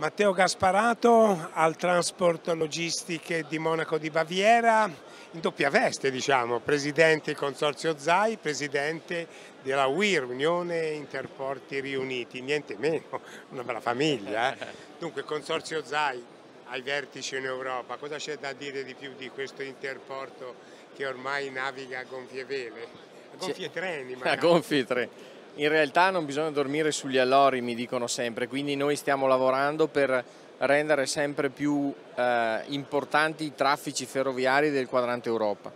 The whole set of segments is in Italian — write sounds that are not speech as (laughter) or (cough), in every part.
Matteo Gasparato al Transport Logistiche di Monaco di Baviera, in doppia veste diciamo, presidente del Consorzio ZAI, presidente della UIR, Unione Interporti Riuniti, niente meno, una bella famiglia. Eh? Dunque Consorzio ZAI ai vertici in Europa, cosa c'è da dire di più di questo interporto che ormai naviga a gonfie vele? A gonfie treni. (laughs) A gonfie treni. In realtà non bisogna dormire sugli allori, mi dicono sempre, quindi noi stiamo lavorando per rendere sempre più eh, importanti i traffici ferroviari del quadrante Europa.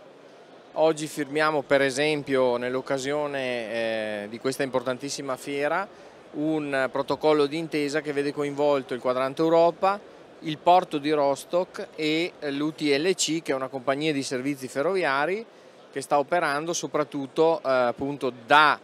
Oggi firmiamo per esempio nell'occasione eh, di questa importantissima fiera un protocollo di intesa che vede coinvolto il quadrante Europa, il porto di Rostock e l'UTLC che è una compagnia di servizi ferroviari che sta operando soprattutto eh, appunto da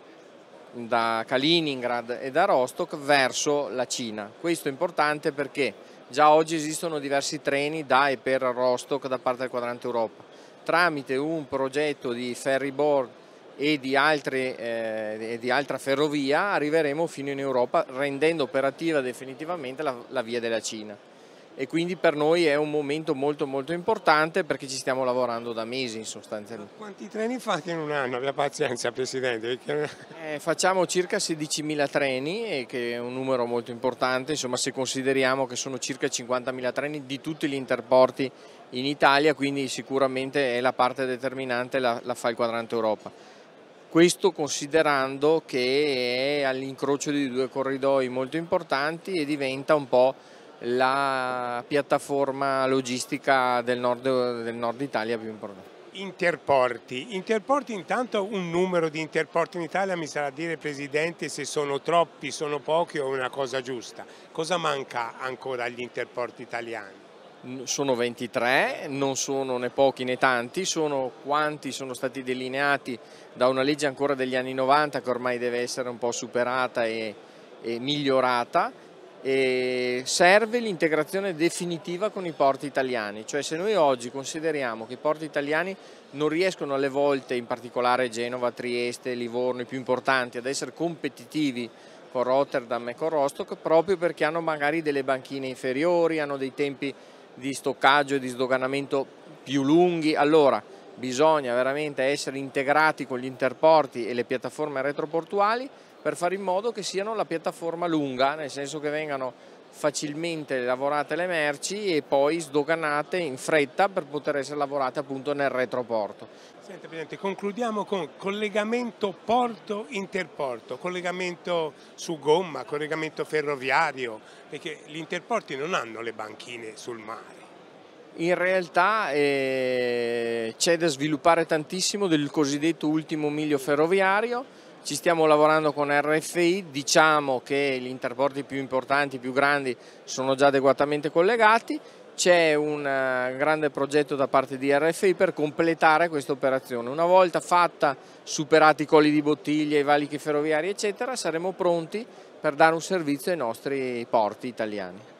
da Kaliningrad e da Rostock verso la Cina. Questo è importante perché già oggi esistono diversi treni da e per Rostock da parte del quadrante Europa. Tramite un progetto di ferry board e di, altri, eh, e di altra ferrovia arriveremo fino in Europa rendendo operativa definitivamente la, la via della Cina e quindi per noi è un momento molto molto importante perché ci stiamo lavorando da mesi in sostanza. Quanti treni fate in un anno? Abbia pazienza Presidente. Eh, facciamo circa 16.000 treni che è un numero molto importante, insomma se consideriamo che sono circa 50.000 treni di tutti gli interporti in Italia, quindi sicuramente è la parte determinante la, la fa il quadrante Europa. Questo considerando che è all'incrocio di due corridoi molto importanti e diventa un po' la piattaforma logistica del nord, del nord Italia più importante. Interporti. Interporti intanto un numero di interporti in Italia mi sarà dire Presidente se sono troppi, sono pochi o è una cosa giusta. Cosa manca ancora agli interporti italiani? sono 23, non sono né pochi né tanti, sono quanti sono stati delineati da una legge ancora degli anni 90 che ormai deve essere un po' superata e, e migliorata e serve l'integrazione definitiva con i porti italiani, cioè se noi oggi consideriamo che i porti italiani non riescono alle volte, in particolare Genova, Trieste, Livorno, i più importanti, ad essere competitivi con Rotterdam e con Rostock proprio perché hanno magari delle banchine inferiori, hanno dei tempi di stoccaggio e di sdoganamento più lunghi, allora bisogna veramente essere integrati con gli interporti e le piattaforme retroportuali per fare in modo che siano la piattaforma lunga, nel senso che vengano facilmente lavorate le merci e poi sdoganate in fretta per poter essere lavorate appunto nel retroporto. Senta Presidente, concludiamo con collegamento porto-interporto, collegamento su gomma, collegamento ferroviario, perché gli interporti non hanno le banchine sul mare. In realtà eh, c'è da sviluppare tantissimo del cosiddetto ultimo miglio ferroviario, ci stiamo lavorando con RFI, diciamo che gli interporti più importanti, più grandi sono già adeguatamente collegati, c'è un eh, grande progetto da parte di RFI per completare questa operazione. Una volta fatta, superati i colli di bottiglia, i valichi ferroviari eccetera, saremo pronti per dare un servizio ai nostri porti italiani.